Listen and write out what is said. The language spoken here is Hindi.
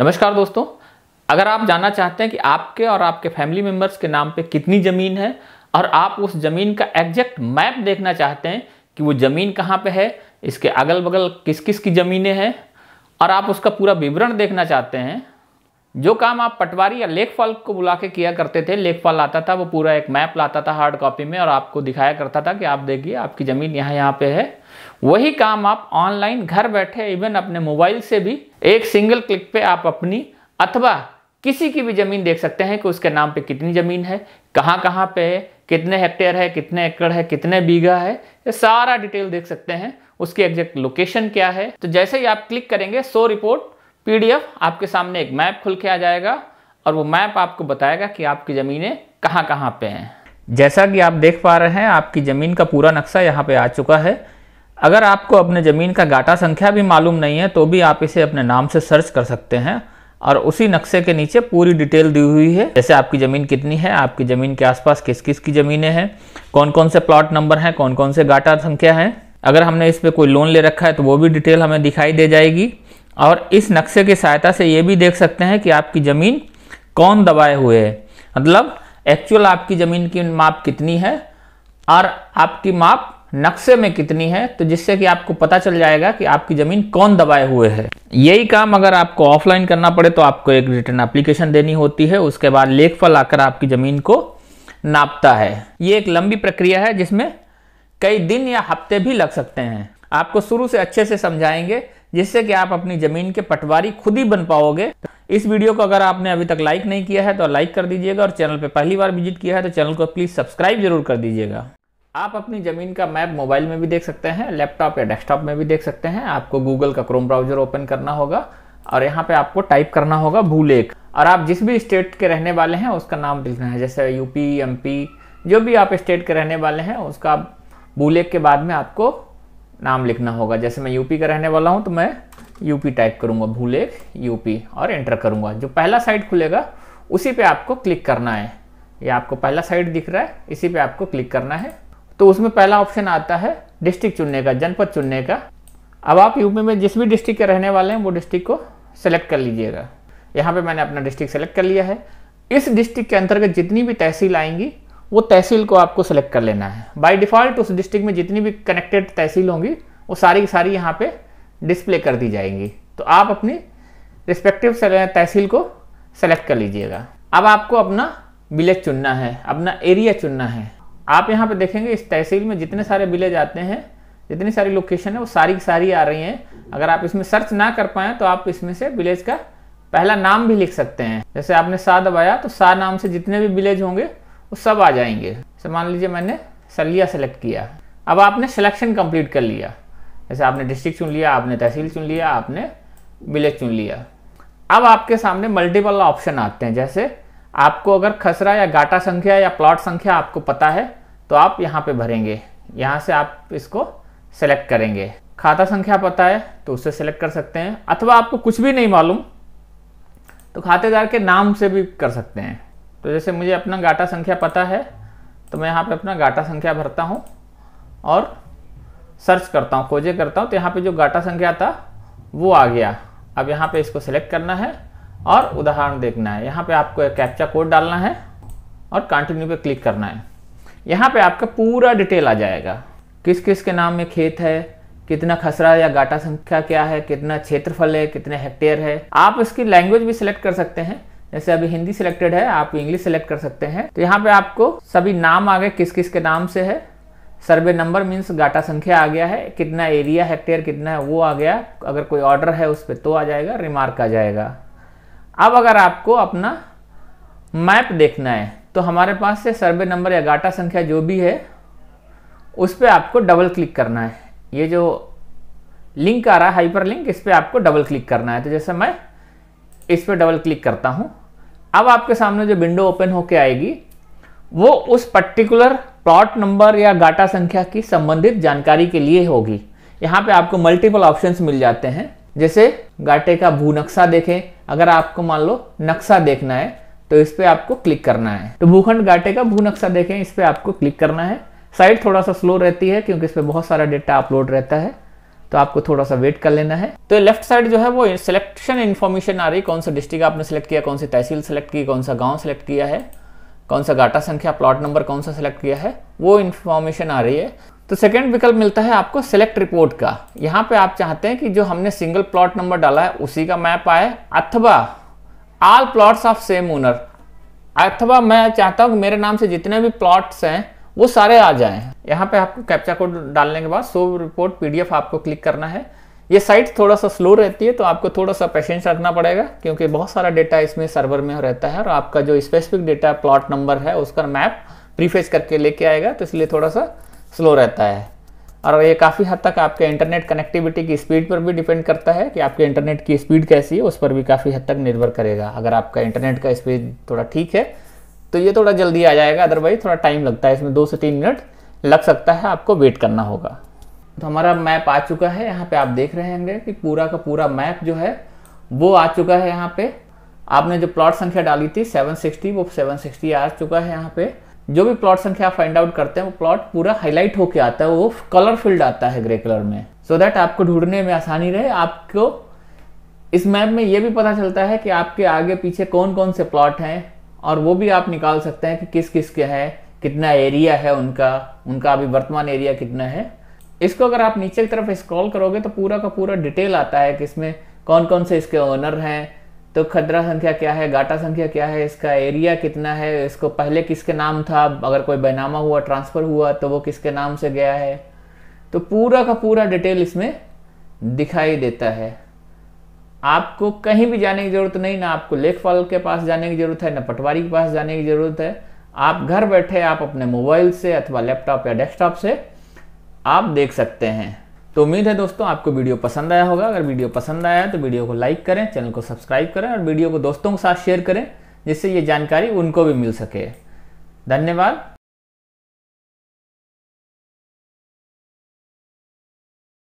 नमस्कार दोस्तों अगर आप जानना चाहते हैं कि आपके और आपके फैमिली मेम्बर्स के नाम पे कितनी ज़मीन है और आप उस ज़मीन का एग्जैक्ट मैप देखना चाहते हैं कि वो ज़मीन कहाँ पे है इसके अगल बगल किस किस की ज़मीनें हैं और आप उसका पूरा विवरण देखना चाहते हैं जो काम आप पटवारी या लेखपाल को बुला के किया करते थे लेखपाल आता था वो पूरा एक मैप लाता था हार्ड कॉपी में और आपको दिखाया करता था कि आप देखिए आपकी ज़मीन यहाँ यहाँ पे है वही काम आप ऑनलाइन घर बैठे इवन अपने मोबाइल से भी एक सिंगल क्लिक पे आप अपनी अथवा किसी की भी ज़मीन देख सकते हैं कि उसके नाम पे कितनी ज़मीन है कहाँ कहाँ पे है कितने हेक्टेयर है कितने एकड़ है कितने बीघा है ये सारा डिटेल देख सकते हैं उसकी एग्जैक्ट लोकेशन क्या है तो जैसे ही आप क्लिक करेंगे सो रिपोर्ट पीडीएफ आपके सामने एक मैप खुल के आ जाएगा और वो मैप आपको बताएगा कि आपकी ज़मीनें कहाँ कहाँ पे हैं जैसा कि आप देख पा रहे हैं आपकी ज़मीन का पूरा नक्शा यहाँ पे आ चुका है अगर आपको अपने ज़मीन का गाटा संख्या भी मालूम नहीं है तो भी आप इसे अपने नाम से सर्च कर सकते हैं और उसी नक्शे के नीचे पूरी डिटेल दी हुई है जैसे आपकी ज़मीन कितनी है आपकी ज़मीन के आसपास किस किस की ज़मीनें हैं कौन कौन से प्लॉट नंबर हैं कौन कौन से गाटा संख्या हैं अगर हमने इस पर कोई लोन ले रखा है तो वो भी डिटेल हमें दिखाई दे जाएगी और इस नक्शे की सहायता से ये भी देख सकते हैं कि आपकी ज़मीन कौन दबाए हुए है मतलब एक्चुअल आपकी ज़मीन की माप कितनी है और आपकी माप नक्शे में कितनी है तो जिससे कि आपको पता चल जाएगा कि आपकी ज़मीन कौन दबाए हुए है यही काम अगर आपको ऑफलाइन करना पड़े तो आपको एक रिटर्न एप्लीकेशन देनी होती है उसके बाद लेखफल आकर आपकी ज़मीन को नापता है ये एक लंबी प्रक्रिया है जिसमें कई दिन या हफ्ते भी लग सकते हैं आपको शुरू से अच्छे से समझाएंगे जिससे कि आप अपनी ज़मीन के पटवारी खुद ही बन पाओगे इस वीडियो को अगर आपने अभी तक लाइक नहीं किया है तो लाइक कर दीजिएगा और चैनल पर पहली बार विजिट किया है तो चैनल को प्लीज़ सब्सक्राइब जरूर कर दीजिएगा आप अपनी ज़मीन का मैप मोबाइल में भी देख सकते हैं लैपटॉप या डेस्कटॉप में भी देख सकते हैं आपको गूगल का क्रोम ब्राउजर ओपन करना होगा और यहाँ पे आपको टाइप करना होगा भूलेख और आप जिस भी स्टेट के रहने वाले हैं उसका नाम लिखना है जैसे यूपी एम जो भी आप स्टेट के रहने वाले हैं उसका भूलेख के बाद में आपको नाम लिखना होगा जैसे मैं यूपी का रहने वाला हूँ तो मैं यूपी टाइप करूँगा भूलेख यूपी और एंटर करूंगा जो पहला साइट खुलेगा उसी पे आपको क्लिक करना है ये आपको पहला साइट दिख रहा है इसी पे आपको क्लिक करना है तो उसमें पहला ऑप्शन आता है डिस्ट्रिक्ट चुनने का जनपद चुनने का अब आप यूपी में जिस भी डिस्ट्रिक्ट के रहने वाले हैं वो डिस्ट्रिक्ट को सेलेक्ट कर लीजिएगा यहाँ पे मैंने अपना डिस्ट्रिक्ट सेलेक्ट कर लिया है इस डिस्ट्रिक्ट के अंतर्गत जितनी भी तहसील आएंगी वो तहसील को आपको सेलेक्ट कर लेना है बाई डिफ़ॉल्ट उस डिस्ट्रिक्ट में जितनी भी कनेक्टेड तहसील होंगी वो सारी की सारी यहाँ पे डिस्प्ले कर दी जाएंगी तो आप अपनी रिस्पेक्टिव तहसील को सेलेक्ट कर लीजिएगा अब आपको अपना विलेज चुनना है अपना एरिया चुनना है आप यहाँ पे देखेंगे इस तहसील में जितने सारे विलेज आते हैं जितनी सारी लोकेशन है वो सारी की सारी आ रही हैं अगर आप इसमें सर्च ना कर पाए तो आप इसमें से विलेज का पहला नाम भी लिख सकते हैं जैसे आपने सा दबाया तो सा नाम से जितने भी विलेज होंगे वो सब आ जाएंगे जैसे मान लीजिए मैंने सलिया सेलेक्ट किया अब आपने सिलेक्शन कंप्लीट कर लिया जैसे आपने डिस्ट्रिक्ट चुन लिया आपने तहसील चुन लिया आपने विलेज चुन लिया अब आपके सामने मल्टीपल ऑप्शन आते हैं जैसे आपको अगर खसरा या गाटा संख्या या प्लॉट संख्या आपको पता है तो आप यहाँ पे भरेंगे यहाँ से आप इसको सेलेक्ट करेंगे खाता संख्या पता है तो उससे सेलेक्ट कर सकते हैं अथवा आपको कुछ भी नहीं मालूम तो खातेदार के नाम से भी कर सकते हैं तो जैसे मुझे अपना गाटा संख्या पता है तो मैं यहाँ पे अपना गाटा संख्या भरता हूँ और सर्च करता हूँ खोजे करता हूँ तो यहाँ पे जो गाटा संख्या था वो आ गया अब यहाँ पे इसको सेलेक्ट करना है और उदाहरण देखना है यहाँ पे आपको एक कैप्चा कोड डालना है और कंटिन्यू पे क्लिक करना है यहाँ पे आपका पूरा डिटेल आ जाएगा किस किस के नाम में खेत है कितना खसरा या गाटा संख्या क्या है कितना क्षेत्रफल है कितने हेक्टेयर है आप इसकी लैंग्वेज भी सिलेक्ट कर सकते हैं जैसे अभी हिंदी सिलेक्टेड है आप इंग्लिश सिलेक्ट कर सकते हैं तो यहाँ पे आपको सभी नाम आ गए किस किस के नाम से है सर्वे नंबर मीन्स गाटा संख्या आ गया है कितना एरिया हेक्टेयर कितना है वो आ गया अगर कोई ऑर्डर है उस पर तो आ जाएगा रिमार्क आ जाएगा अब अगर आपको अपना मैप देखना है तो हमारे पास से सर्वे नंबर या गाटा संख्या जो भी है उस पर आपको डबल क्लिक करना है ये जो लिंक आ रहा है हाइपर लिंक इस पर आपको डबल क्लिक करना है तो जैसे मैं इस पर डबल क्लिक करता हूँ अब आपके सामने जो विंडो ओपन होके आएगी वो उस पर्टिकुलर प्लॉट नंबर या गाटा संख्या की संबंधित जानकारी के लिए होगी यहाँ पे आपको मल्टीपल ऑप्शंस मिल जाते हैं जैसे गाटे का भू नक्शा देखें अगर आपको मान लो नक्शा देखना है तो इस पर आपको क्लिक करना है तो भूखंड घाटे का भू नक्शा देखें इस पर आपको क्लिक करना है साइट थोड़ा सा स्लो रहती है क्योंकि इस पर बहुत सारा डेटा अपलोड रहता है तो आपको थोड़ा सा वेट कर लेना है तो लेफ्ट साइड जो है वो सिलेक्शन इन्फॉर्मेशन आ रही कौन सा डिस्ट्रिक्ट आपने सेलेक्ट किया कौन सी तहसील सेलेक्ट की कौन सा गांव सेलेक्ट किया है कौन सा घाटा संख्या प्लॉट नंबर कौन सा सेलेक्ट किया है वो इन्फॉर्मेशन आ रही है तो सेकेंड विकल्प मिलता है आपको सिलेक्ट रिपोर्ट का यहाँ पे आप चाहते हैं कि जो हमने सिंगल प्लॉट नंबर डाला है उसी का मैप आए अथवा all plots of same owner अथवा मैं चाहता हूँ कि मेरे नाम से जितने भी प्लॉट्स हैं वो सारे आ जाएं यहाँ पे आपको कैप्चा कोड डालने के बाद सो रिपोर्ट पीडीएफ आपको क्लिक करना है ये साइट थोड़ा सा स्लो रहती है तो आपको थोड़ा सा पेशेंस रखना पड़ेगा क्योंकि बहुत सारा डेटा इसमें सर्वर में रहता है और आपका जो स्पेसिफिक डेटा प्लॉट नंबर है उसका मैप प्रीफेस करके लेके आएगा तो इसलिए थोड़ा सा स्लो रहता है और ये काफ़ी हद तक आपके इंटरनेट कनेक्टिविटी की स्पीड पर भी डिपेंड करता है कि आपके इंटरनेट की स्पीड कैसी है उस पर भी काफ़ी हद तक निर्भर करेगा अगर आपका इंटरनेट का स्पीड थोड़ा ठीक है तो ये थोड़ा जल्दी आ जाएगा अदरवाइज थोड़ा टाइम लगता है इसमें दो से तीन मिनट लग सकता है आपको वेट करना होगा तो हमारा मैप आ चुका है यहाँ पे आप देख रहे होंगे कि पूरा का पूरा मैप जो है वो आ चुका है यहाँ पे आपने जो प्लॉट संख्या डाली थी 760 वो 760 आ चुका है यहाँ पे जो भी प्लॉट संख्या आप फाइंड आउट करते हैं वो प्लॉट पूरा हाईलाइट होके आता है वो कलर फील्ड आता है ग्रे कलर में सो so दैट आपको ढूंढने में आसानी रहे आपको इस मैप में ये भी पता चलता है कि आपके आगे पीछे कौन कौन से प्लॉट हैं और वो भी आप निकाल सकते हैं कि किस किस के हैं कितना एरिया है उनका उनका अभी वर्तमान एरिया कितना है इसको अगर आप नीचे की तरफ स्क्रॉल करोगे तो पूरा का पूरा डिटेल आता है कि इसमें कौन कौन से इसके ओनर हैं तो खतरा संख्या क्या है घाटा संख्या क्या है इसका एरिया कितना है इसको पहले किसके नाम था अगर कोई बैनामा हुआ ट्रांसफ़र हुआ तो वो किसके नाम से गया है तो पूरा का पूरा डिटेल इसमें दिखाई देता है आपको कहीं भी जाने की ज़रूरत नहीं ना आपको लेखपाल के पास जाने की ज़रूरत है ना पटवारी के पास जाने की ज़रूरत है आप घर बैठे आप अपने मोबाइल से अथवा लैपटॉप या डेस्कटॉप से आप देख सकते हैं तो उम्मीद है दोस्तों आपको वीडियो पसंद आया होगा अगर वीडियो पसंद आया तो वीडियो को लाइक करें चैनल को सब्सक्राइब करें और वीडियो को दोस्तों के साथ शेयर करें जिससे ये जानकारी उनको भी मिल सके धन्यवाद